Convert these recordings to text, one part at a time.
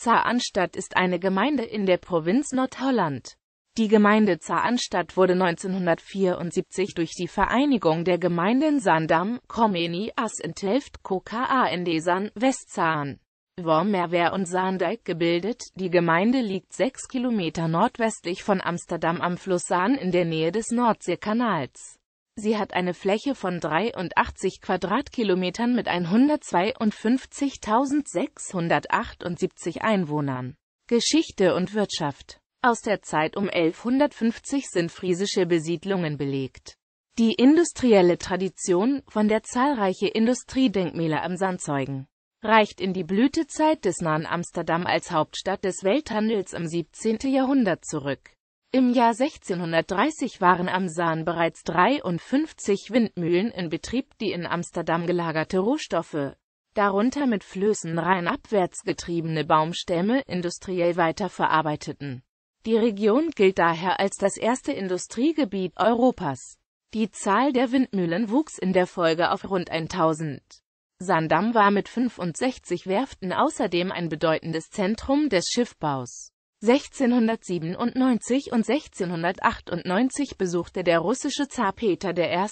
Zaanstadt ist eine Gemeinde in der Provinz Nordholland. Die Gemeinde Zaanstadt wurde 1974 durch die Vereinigung der Gemeinden Sandam, Komeni, As in Telft, KKA in Desan, Westzaan, Wormerwehr und Saandijk gebildet. Die Gemeinde liegt 6 Kilometer nordwestlich von Amsterdam am Fluss Saan in der Nähe des Nordseekanals. Sie hat eine Fläche von 83 Quadratkilometern mit 152.678 Einwohnern. Geschichte und Wirtschaft Aus der Zeit um 1150 sind friesische Besiedlungen belegt. Die industrielle Tradition, von der zahlreiche Industriedenkmäler am Sand zeugen, reicht in die Blütezeit des nahen Amsterdam als Hauptstadt des Welthandels am 17. Jahrhundert zurück im Jahr 1630 waren am Saan bereits 53 Windmühlen in Betrieb, die in Amsterdam gelagerte Rohstoffe, darunter mit Flößen rein abwärts getriebene Baumstämme, industriell weiterverarbeiteten. Die Region gilt daher als das erste Industriegebiet Europas. Die Zahl der Windmühlen wuchs in der Folge auf rund 1000. Sandam war mit 65 Werften außerdem ein bedeutendes Zentrum des Schiffbaus. 1697 und 1698 besuchte der russische Zar Peter I.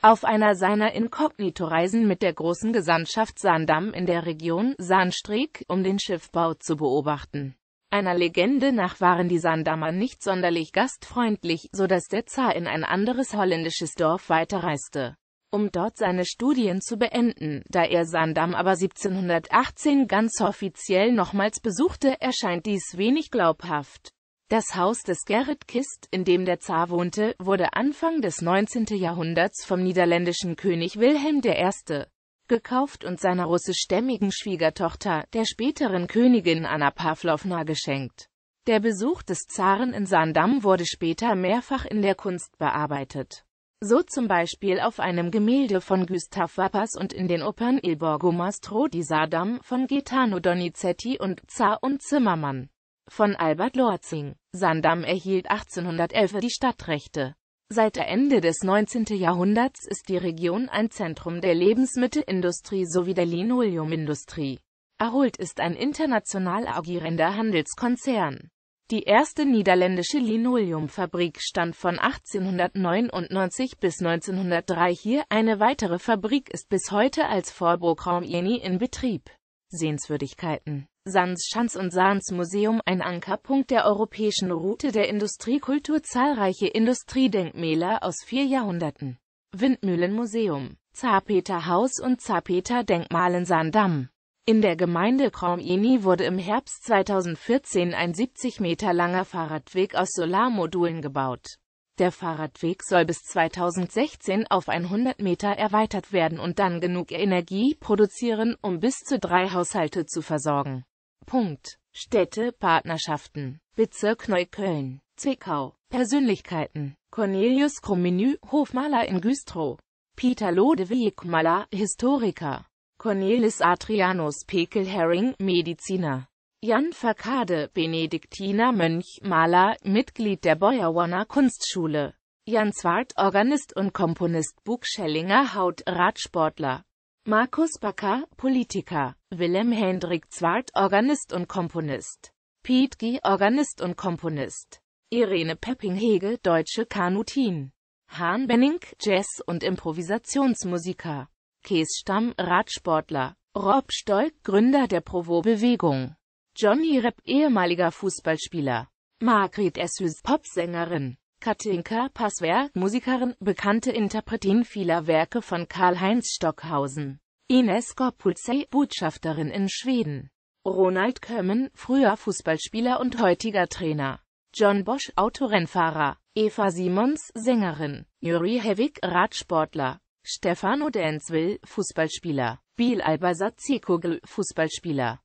auf einer seiner Inkognito-Reisen mit der großen Gesandtschaft Sandam in der Region Sanstreek, um den Schiffbau zu beobachten. Einer Legende nach waren die Sandammer nicht sonderlich gastfreundlich, so dass der Zar in ein anderes holländisches Dorf weiterreiste um dort seine Studien zu beenden. Da er Sandam aber 1718 ganz offiziell nochmals besuchte, erscheint dies wenig glaubhaft. Das Haus des Gerrit Kist, in dem der Zar wohnte, wurde Anfang des 19. Jahrhunderts vom niederländischen König Wilhelm I. gekauft und seiner russischstämmigen Schwiegertochter, der späteren Königin Anna Pavlovna, geschenkt. Der Besuch des Zaren in Sandam wurde später mehrfach in der Kunst bearbeitet so zum Beispiel auf einem Gemälde von Gustav Wappers und in den Opern Il Borgomastro di Sardam von Gaetano Donizetti und Zar und Zimmermann von Albert Lorzing. Sandam erhielt 1811 die Stadtrechte. Seit der Ende des 19. Jahrhunderts ist die Region ein Zentrum der Lebensmittelindustrie sowie der Linoleumindustrie. Erholt ist ein international agierender Handelskonzern. Die erste niederländische Linoleumfabrik stand von 1899 bis 1903 hier, eine weitere Fabrik ist bis heute als Voorburg Raumjeni in Betrieb. Sehenswürdigkeiten Sans Schanz und Sans Museum ein Ankerpunkt der europäischen Route der Industriekultur zahlreiche Industriedenkmäler aus vier Jahrhunderten. Windmühlenmuseum, Zarpeter Haus und Zarpeter Denkmal in Saandam. In der Gemeinde Cromini wurde im Herbst 2014 ein 70 Meter langer Fahrradweg aus Solarmodulen gebaut. Der Fahrradweg soll bis 2016 auf 100 Meter erweitert werden und dann genug Energie produzieren, um bis zu drei Haushalte zu versorgen. Punkt. Städte, Partnerschaften. Bezirk Neukölln, Zwickau. Persönlichkeiten. Cornelius Kromenü, Hofmaler in Güstrow. Peter Lodewijk Maler, Historiker. Cornelis Adrianus Pekel-Herring, Mediziner. Jan Verkade, Benediktiner Mönch, Maler, Mitglied der Beuerwanner Kunstschule. Jan Zwart, Organist und Komponist Buchschellinger Haut, Radsportler. Markus Backer, Politiker. Willem Hendrik Zwart, Organist und Komponist. Piet G., Organist und Komponist. Irene Pepping-Hege, deutsche Kanutin. Hahn Benning, Jazz- und Improvisationsmusiker. Kees Stamm, Radsportler, Rob Stolk, Gründer der Provo-Bewegung, Johnny Repp, ehemaliger Fußballspieler, Margret Essüß, Popsängerin, Katinka Passwerk, Musikerin, bekannte Interpretin vieler Werke von Karl-Heinz Stockhausen, Ines Korpulsey, Botschafterin in Schweden, Ronald Kömmen, früher Fußballspieler und heutiger Trainer, John Bosch, Autorennfahrer, Eva Simons, Sängerin, Juri Hevig, Radsportler, Stefano Denzwil, Fußballspieler. Bill Albersazzi Kogel, Fußballspieler.